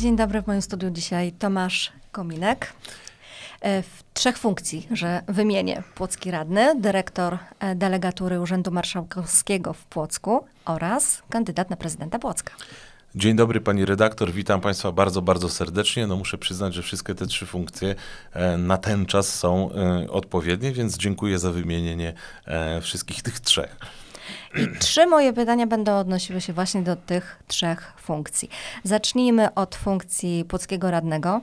Dzień dobry, w moim studiu dzisiaj Tomasz Kominek. E, w trzech funkcji, że wymienię Płocki Radny, dyrektor e, delegatury Urzędu Marszałkowskiego w Płocku oraz kandydat na prezydenta Płocka. Dzień dobry pani redaktor, witam państwa bardzo, bardzo serdecznie. No muszę przyznać, że wszystkie te trzy funkcje e, na ten czas są odpowiednie, więc dziękuję za wymienienie wszystkich tych trzech. I trzy moje pytania będą odnosiły się właśnie do tych trzech funkcji. Zacznijmy od funkcji Płockiego Radnego.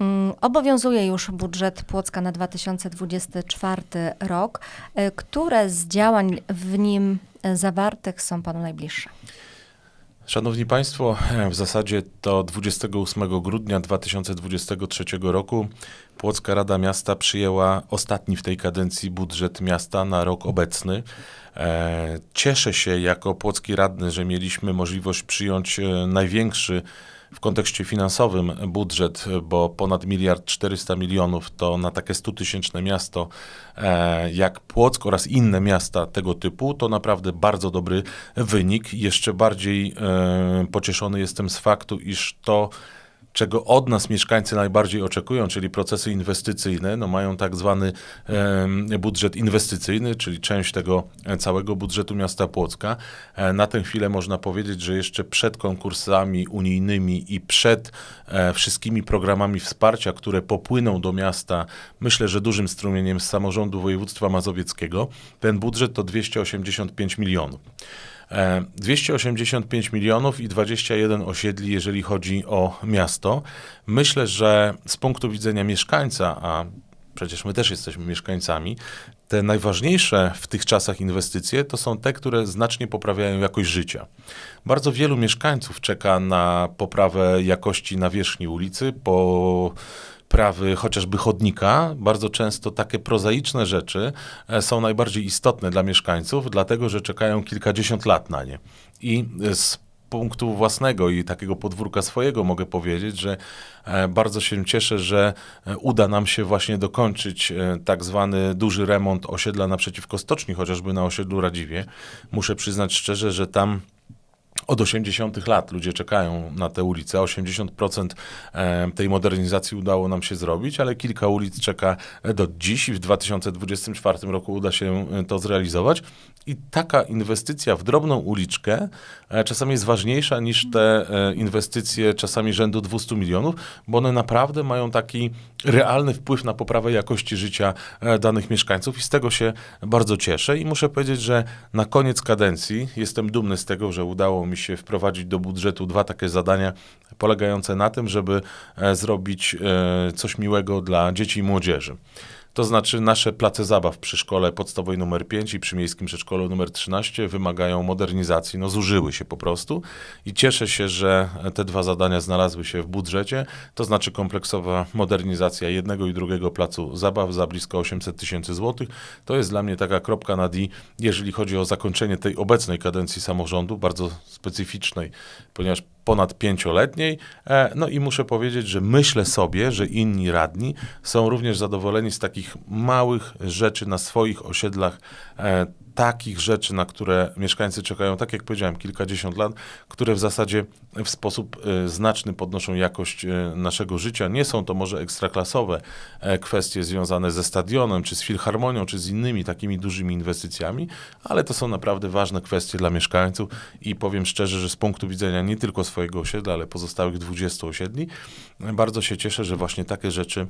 Mm, obowiązuje już budżet Płocka na 2024 rok. E, które z działań w nim e, zawartych są Panu najbliższe? Szanowni Państwo, w zasadzie to 28 grudnia 2023 roku Płocka Rada Miasta przyjęła ostatni w tej kadencji budżet miasta na rok obecny. E, cieszę się jako płocki radny, że mieliśmy możliwość przyjąć e, największy w kontekście finansowym budżet, bo ponad miliard 400 milionów to na takie 100 tysięczne miasto e, jak Płock oraz inne miasta tego typu, to naprawdę bardzo dobry wynik. Jeszcze bardziej pocieszony jestem z faktu, iż to czego od nas mieszkańcy najbardziej oczekują, czyli procesy inwestycyjne, no mają tak zwany budżet inwestycyjny, czyli część tego e, całego budżetu miasta Płocka. E, na tę chwilę można powiedzieć, że jeszcze przed konkursami unijnymi i przed e, wszystkimi programami wsparcia, które popłyną do miasta, myślę, że dużym strumieniem z samorządu województwa mazowieckiego, ten budżet to 285 milionów. 285 e, milionów i 21 osiedli, jeżeli chodzi o miasto. Myślę, że z punktu widzenia mieszkańca, a przecież my też jesteśmy mieszkańcami, te najważniejsze w tych czasach inwestycje to są te, które znacznie poprawiają jakość życia. Bardzo wielu mieszkańców czeka na poprawę jakości nawierzchni ulicy po prawy chociażby chodnika, bardzo często takie prozaiczne rzeczy e, są najbardziej istotne dla mieszkańców, dlatego że czekają kilkadziesiąt lat na nie. I e, z punktu własnego i takiego podwórka swojego mogę powiedzieć, że e, bardzo się cieszę, że uda nam się właśnie dokończyć tak zwany duży remont osiedla naprzeciwko stoczni, chociażby na osiedlu Radziwie. Muszę przyznać szczerze, że tam od 80 lat ludzie czekają na te ulice. 80% e, tej modernizacji udało nam się zrobić, ale kilka ulic czeka do dziś i w 2024 roku uda się e, to zrealizować. I taka inwestycja w drobną uliczkę e, czasami jest ważniejsza niż te inwestycje czasami rzędu 200 milionów, bo one naprawdę mają taki realny wpływ na poprawę jakości życia danych mieszkańców i z tego się bardzo cieszę i muszę powiedzieć, że na koniec kadencji jestem dumny z tego, że udało mi się wprowadzić do budżetu dwa takie zadania polegające na tym, żeby e, zrobić e, coś miłego dla dzieci i młodzieży. To znaczy nasze place zabaw przy szkole podstawowej nr 5 i przy miejskim przedszkolu nr 13 wymagają modernizacji, no zużyły się po prostu i cieszę się, że te dwa zadania znalazły się w budżecie, to znaczy kompleksowa modernizacja jednego i drugiego placu zabaw za blisko 800 tysięcy złotych. To jest dla mnie taka kropka na D, jeżeli chodzi o zakończenie tej obecnej kadencji samorządu, bardzo specyficznej, ponieważ ponad pięcioletniej. E, no i muszę powiedzieć, że myślę sobie, że inni radni są również zadowoleni z takich małych rzeczy na swoich osiedlach e, takich rzeczy, na które mieszkańcy czekają, tak jak powiedziałem, kilkadziesiąt lat, które w zasadzie w sposób e, znaczny podnoszą jakość naszego życia. Nie są to może ekstraklasowe kwestie związane ze stadionem, czy z filharmonią, czy z innymi takimi dużymi inwestycjami, ale to są naprawdę ważne kwestie dla mieszkańców i powiem szczerze, że z punktu widzenia nie tylko swojego, swojego osiedla, ale pozostałych 20 osiedli. Bardzo się cieszę, że właśnie takie rzeczy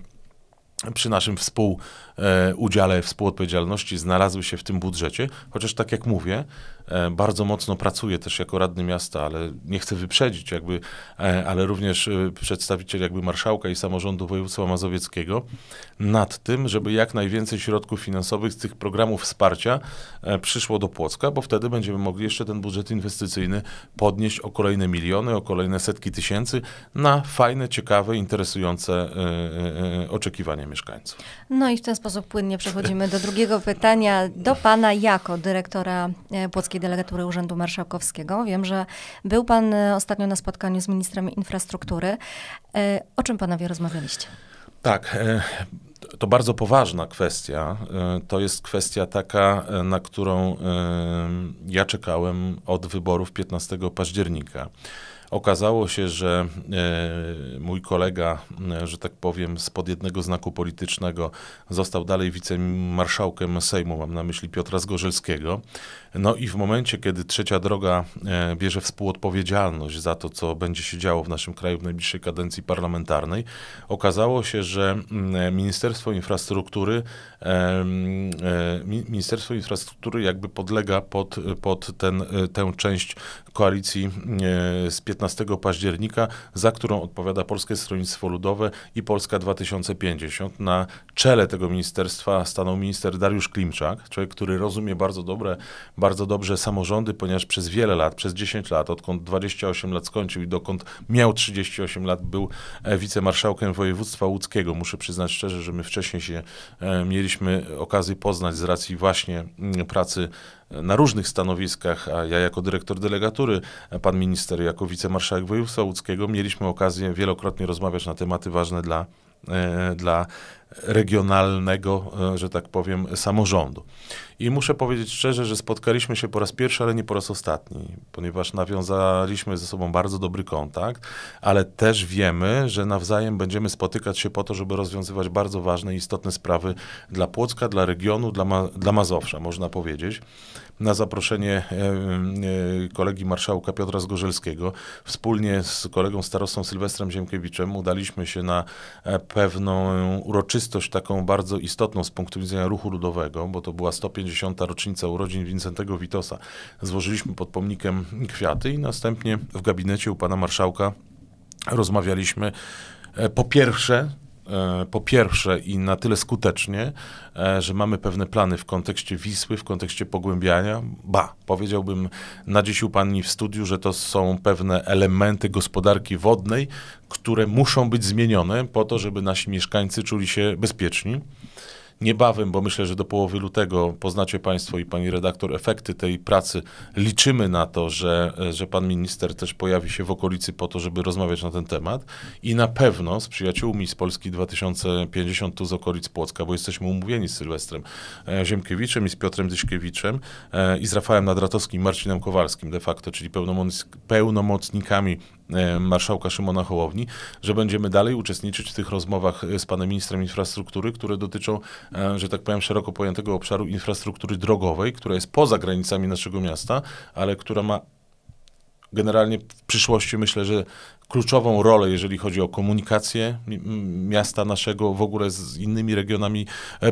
przy naszym współudziale, współodpowiedzialności znalazły się w tym budżecie, chociaż tak jak mówię, E, bardzo mocno pracuje też jako radny miasta, ale nie chcę wyprzedzić jakby, e, ale również e, przedstawiciel jakby marszałka i samorządu województwa mazowieckiego nad tym, żeby jak najwięcej środków finansowych z tych programów wsparcia przyszło do Płocka, bo wtedy będziemy mogli jeszcze ten budżet inwestycyjny podnieść o kolejne miliony, o kolejne setki tysięcy na fajne, ciekawe, interesujące oczekiwania mieszkańców. No i w ten sposób płynnie przechodzimy do drugiego pytania do pana jako dyrektora Płockiego Polskiej Delegatury Urzędu Marszałkowskiego. Wiem, że był Pan e, ostatnio na spotkaniu z ministrem infrastruktury. E, o czym Panowie rozmawialiście? Tak, e, to bardzo poważna kwestia. To jest kwestia taka, na którą ja czekałem od wyborów 15 października. Okazało się, że e, mój kolega, e, że tak powiem, spod jednego znaku politycznego został dalej wicemarszałkiem Sejmu, mam na myśli Piotra Zgorzelskiego. No i w momencie, kiedy Trzecia Droga e, bierze współodpowiedzialność za to, co będzie się działo w naszym kraju w najbliższej kadencji parlamentarnej, okazało się, że mm, Ministerstwo Infrastruktury, mm, Ministerstwo Infrastruktury jakby podlega pod, pod ten, tę część koalicji z 15 15 października, za którą odpowiada Polskie Stronnictwo Ludowe i Polska 2050. Na czele tego ministerstwa stanął minister Dariusz Klimczak, człowiek, który rozumie bardzo dobre, bardzo dobrze samorządy, ponieważ przez wiele lat, przez 10 lat, odkąd 28 lat skończył i dokąd miał 38 lat, był e, wicemarszałkiem województwa łódzkiego. Muszę przyznać szczerze, że my wcześniej się e, mieliśmy okazję poznać z racji właśnie mm, pracy na różnych stanowiskach, a ja jako dyrektor delegatury, pan minister jako wicemarszałek województwa łódzkiego, mieliśmy okazję wielokrotnie rozmawiać na tematy ważne dla, e, dla regionalnego, e, że tak powiem, samorządu. I muszę powiedzieć szczerze, że spotkaliśmy się po raz pierwszy, ale nie po raz ostatni, ponieważ nawiązaliśmy ze sobą bardzo dobry kontakt, ale też wiemy, że nawzajem będziemy spotykać się po to, żeby rozwiązywać bardzo ważne i istotne sprawy dla Płocka, dla regionu, dla, Ma dla Mazowsza, można powiedzieć. Na zaproszenie e, e, kolegi marszałka Piotra Zgorzelskiego, wspólnie z kolegą starostą Sylwestrem Ziemkiewiczem udaliśmy się na pewną uroczystość uroczystość taką bardzo istotną z punktu widzenia ruchu ludowego, bo to była 150. rocznica urodzin Wincentego Witosa, złożyliśmy pod pomnikiem kwiaty i następnie w gabinecie u pana marszałka rozmawialiśmy e, po pierwsze E, po pierwsze i na tyle skutecznie, e, że mamy pewne plany w kontekście Wisły, w kontekście pogłębiania. Ba, powiedziałbym, dziś u mi w studiu, że to są pewne elementy gospodarki wodnej, które muszą być zmienione po to, żeby nasi mieszkańcy czuli się bezpieczni. Niebawem, bo myślę, że do połowy lutego poznacie Państwo i Pani redaktor efekty tej pracy. Liczymy na to, że, że Pan minister też pojawi się w okolicy po to, żeby rozmawiać na ten temat i na pewno z przyjaciółmi z Polski 2050 tu z okolic Płocka, bo jesteśmy umówieni z Sylwestrem e, Ziemkiewiczem i z Piotrem Dyśkiewiczem e, i z Rafałem Nadratowskim i Marcinem Kowalskim de facto, czyli pełnomocnikami E, marszałka Szymona Hołowni, że będziemy dalej uczestniczyć w tych rozmowach e, z panem ministrem infrastruktury, które dotyczą, e, że tak powiem, szeroko pojętego obszaru infrastruktury drogowej, która jest poza granicami naszego miasta, ale która ma generalnie w przyszłości myślę, że kluczową rolę, jeżeli chodzi o komunikację miasta naszego w ogóle z innymi regionami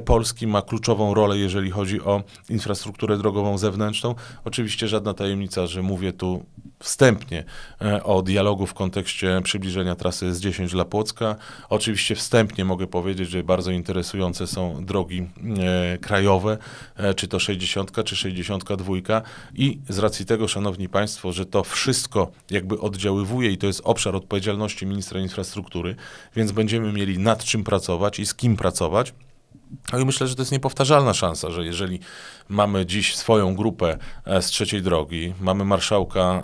Polski, ma kluczową rolę, jeżeli chodzi o infrastrukturę drogową zewnętrzną. Oczywiście żadna tajemnica, że mówię tu wstępnie e, o dialogu w kontekście przybliżenia trasy z 10 dla Płocka. Oczywiście wstępnie mogę powiedzieć, że bardzo interesujące są drogi e, krajowe, e, czy to 60, czy 62 i z racji tego, szanowni państwo, że to wszystko jakby oddziaływuje i to jest obszar odpowiedzialności ministra infrastruktury, więc będziemy mieli nad czym pracować i z kim pracować. No i myślę, że to jest niepowtarzalna szansa, że jeżeli mamy dziś swoją grupę e, z trzeciej drogi, mamy marszałka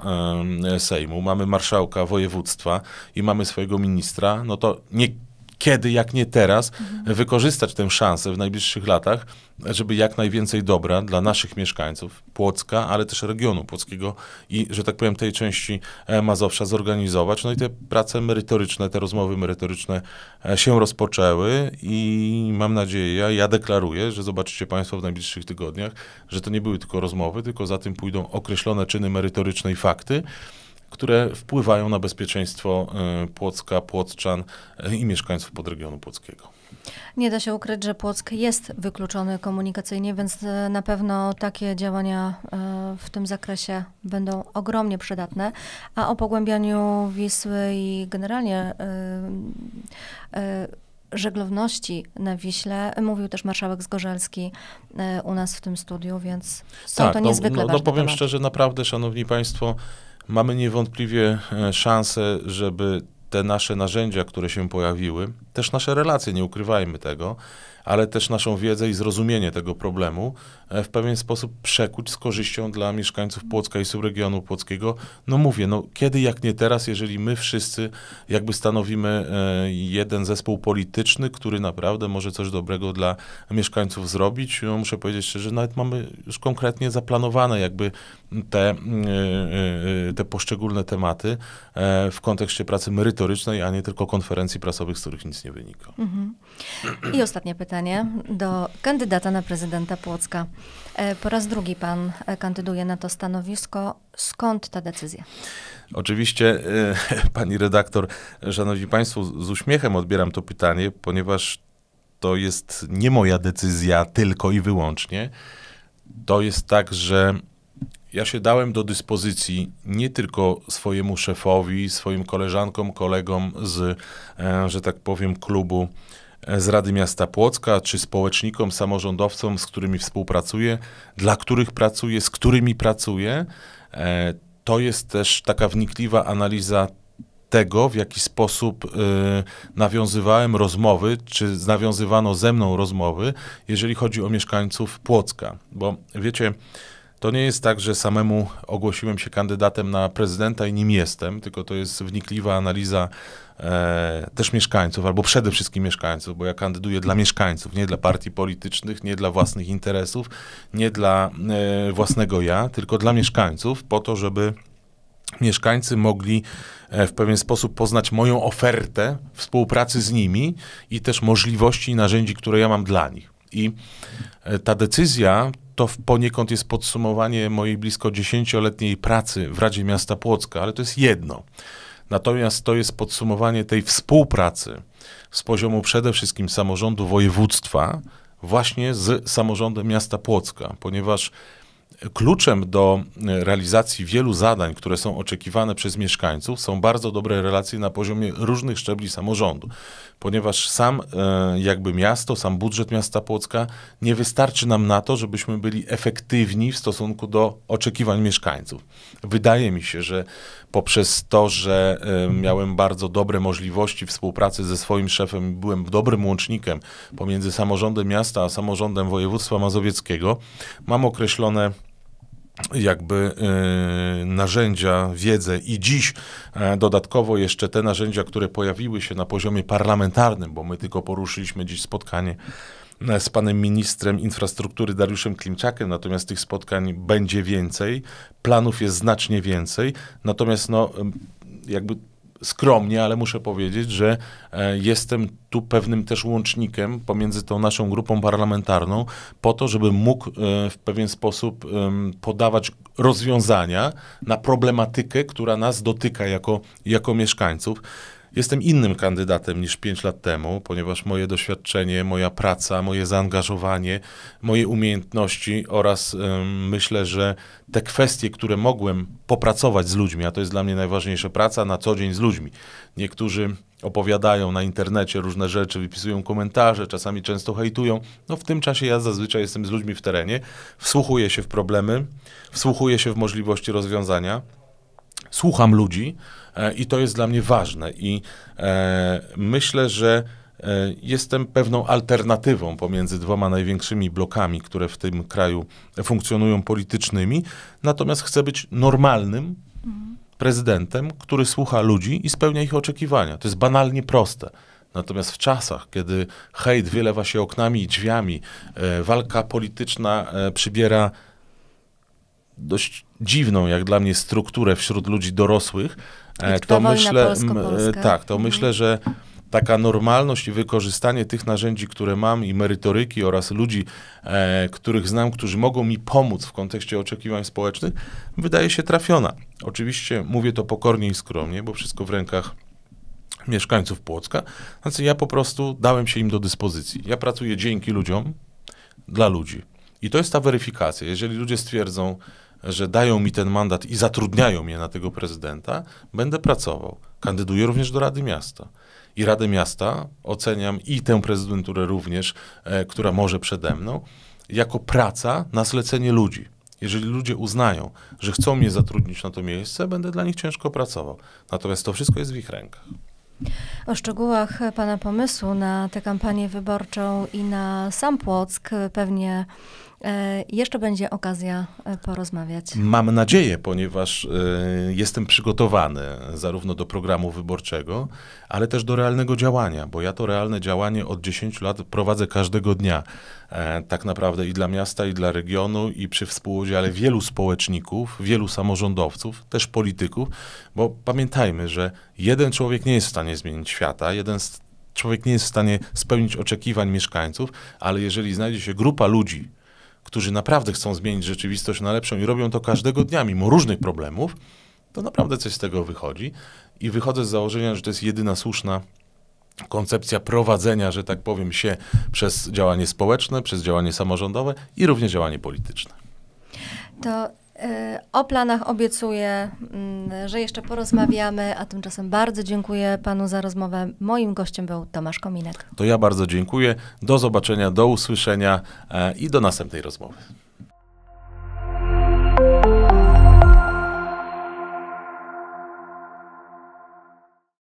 Sejmu, mamy marszałka województwa i mamy swojego ministra, no to nie kiedy, jak nie teraz, mhm. wykorzystać tę szansę w najbliższych latach, żeby jak najwięcej dobra dla naszych mieszkańców Płocka, ale też regionu płockiego i, że tak powiem, tej części e, Mazowsza zorganizować. No i te prace merytoryczne, te rozmowy merytoryczne e, się rozpoczęły i mam nadzieję, ja deklaruję, że zobaczycie Państwo w najbliższych tygodniach, że to nie były tylko rozmowy, tylko za tym pójdą określone czyny merytoryczne i fakty które wpływają na bezpieczeństwo y, Płocka, Płocczan y, i mieszkańców podregionu Płockiego. Nie da się ukryć, że Płock jest wykluczony komunikacyjnie, więc y, na pewno takie działania w tym zakresie będą ogromnie przydatne. A o pogłębianiu Wisły i generalnie żeglowności na Wiśle mówił też marszałek Zgorzelski u nas w tym studiu, więc są tak, to no, niezwykle no, no, ważne. No powiem szczerze, naprawdę, szanowni państwo, Mamy niewątpliwie e, szansę, żeby te nasze narzędzia, które się pojawiły, też nasze relacje, nie ukrywajmy tego, ale też naszą wiedzę i zrozumienie tego problemu e, w pewien sposób przekuć z korzyścią dla mieszkańców Płocka i subregionu płockiego. No mówię, no kiedy jak nie teraz, jeżeli my wszyscy jakby stanowimy e, jeden zespół polityczny, który naprawdę może coś dobrego dla mieszkańców zrobić. No, muszę powiedzieć szczerze, że nawet mamy już konkretnie zaplanowane jakby te, e, te poszczególne tematy w kontekście pracy merytorycznej, a nie tylko konferencji prasowych, z których nic nie wynika. Mhm. I ostatnie pytanie pytanie do kandydata na prezydenta Płocka. E, po raz drugi pan e, kandyduje na to stanowisko. Skąd ta decyzja? Oczywiście, e, pani redaktor, szanowni państwo, z uśmiechem odbieram to pytanie, ponieważ to jest nie moja decyzja tylko i wyłącznie. To jest tak, że ja się dałem do dyspozycji nie tylko swojemu szefowi, swoim koleżankom, kolegom z, że tak powiem, klubu z Rady Miasta Płocka, czy społecznikom, samorządowcom, z którymi współpracuję, dla których pracuję, z którymi pracuję. E, to jest też taka wnikliwa analiza tego, w jaki sposób y, nawiązywałem rozmowy, czy nawiązywano ze mną rozmowy, jeżeli chodzi o mieszkańców Płocka. Bo wiecie, to nie jest tak, że samemu ogłosiłem się kandydatem na prezydenta i nim jestem, tylko to jest wnikliwa analiza e, też mieszkańców, albo przede wszystkim mieszkańców, bo ja kandyduję dla mieszkańców, nie dla partii politycznych, nie dla własnych interesów, nie dla e, własnego ja, tylko dla mieszkańców, po to, żeby mieszkańcy mogli e, w pewien sposób poznać moją ofertę współpracy z nimi i też możliwości i narzędzi, które ja mam dla nich. I e, ta decyzja to poniekąd jest podsumowanie mojej blisko dziesięcioletniej pracy w Radzie Miasta Płocka, ale to jest jedno. Natomiast to jest podsumowanie tej współpracy z poziomu przede wszystkim samorządu województwa, właśnie z samorządem miasta Płocka, ponieważ e, kluczem do e, realizacji wielu zadań, które są oczekiwane przez mieszkańców, są bardzo dobre relacje na poziomie różnych szczebli samorządu ponieważ sam e, jakby miasto, sam budżet miasta Płocka nie wystarczy nam na to, żebyśmy byli efektywni w stosunku do oczekiwań mieszkańców. Wydaje mi się, że poprzez to, że e, miałem bardzo dobre możliwości współpracy ze swoim szefem, byłem dobrym łącznikiem pomiędzy samorządem miasta a samorządem województwa mazowieckiego, mam określone jakby y, narzędzia, wiedzę i dziś e, dodatkowo jeszcze te narzędzia, które pojawiły się na poziomie parlamentarnym, bo my tylko poruszyliśmy dziś spotkanie e, z panem ministrem infrastruktury Dariuszem Klimczakiem, natomiast tych spotkań będzie więcej, planów jest znacznie więcej, natomiast no jakby skromnie, ale muszę powiedzieć, że e, jestem tu pewnym też łącznikiem pomiędzy tą naszą grupą parlamentarną, po to, żeby mógł e, w pewien sposób podawać rozwiązania na problematykę, która nas dotyka jako, jako mieszkańców. Jestem innym kandydatem niż 5 lat temu, ponieważ moje doświadczenie, moja praca, moje zaangażowanie, moje umiejętności oraz ym, myślę, że te kwestie, które mogłem popracować z ludźmi, a to jest dla mnie najważniejsza praca na co dzień z ludźmi. Niektórzy opowiadają na internecie różne rzeczy, wypisują komentarze, czasami często hejtują. No w tym czasie ja zazwyczaj jestem z ludźmi w terenie, wsłuchuję się w problemy, wsłuchuję się w możliwości rozwiązania, słucham ludzi, E, i to jest dla mnie ważne. I e, myślę, że e, jestem pewną alternatywą pomiędzy dwoma największymi blokami, które w tym kraju funkcjonują politycznymi, natomiast chcę być normalnym mhm. prezydentem, który słucha ludzi i spełnia ich oczekiwania. To jest banalnie proste. Natomiast w czasach, kiedy hejt wylewa się oknami i drzwiami, walka polityczna przybiera dość dziwną, jak dla mnie, strukturę wśród ludzi dorosłych, E, to myślę, e, tak, to mhm. myślę, że taka normalność i wykorzystanie tych narzędzi, które mam i merytoryki oraz ludzi, e, których znam, którzy mogą mi pomóc w kontekście oczekiwań społecznych, wydaje się trafiona. Oczywiście mówię to pokornie i skromnie, bo wszystko w rękach mieszkańców Płocka. Znaczy ja po prostu dałem się im do dyspozycji. Ja pracuję dzięki ludziom, dla ludzi. I to jest ta weryfikacja. Jeżeli ludzie stwierdzą, że dają mi ten mandat i zatrudniają mnie na tego prezydenta, będę pracował. Kandyduję również do Rady Miasta. I Radę Miasta oceniam i tę prezydenturę również, e, która może przede mną, jako praca na zlecenie ludzi. Jeżeli ludzie uznają, że chcą mnie zatrudnić na to miejsce, będę dla nich ciężko pracował. Natomiast to wszystko jest w ich rękach. O szczegółach Pana pomysłu na tę kampanię wyborczą i na sam Płock pewnie E, jeszcze będzie okazja e, porozmawiać. Mam nadzieję, ponieważ e, jestem przygotowany zarówno do programu wyborczego, ale też do realnego działania, bo ja to realne działanie od 10 lat prowadzę każdego dnia. Tak naprawdę i dla miasta, i dla regionu, i przy współudziale wielu społeczników, wielu samorządowców, też polityków, bo pamiętajmy, że jeden człowiek nie jest w stanie zmienić świata, jeden człowiek nie jest w stanie spełnić oczekiwań mieszkańców, ale jeżeli znajdzie się grupa ludzi, którzy naprawdę chcą zmienić rzeczywistość na lepszą i robią to każdego dnia, mimo różnych problemów, to naprawdę coś z tego wychodzi. I wychodzę z założenia, że to jest jedyna słuszna koncepcja prowadzenia, że tak powiem, się przez działanie społeczne, przez działanie samorządowe i również działanie polityczne. To E, o planach obiecuję, mm, że jeszcze porozmawiamy, a tymczasem bardzo dziękuję panu za rozmowę. Moim gościem był Tomasz Kominek. To ja bardzo dziękuję. Do zobaczenia, do usłyszenia e, i do następnej rozmowy.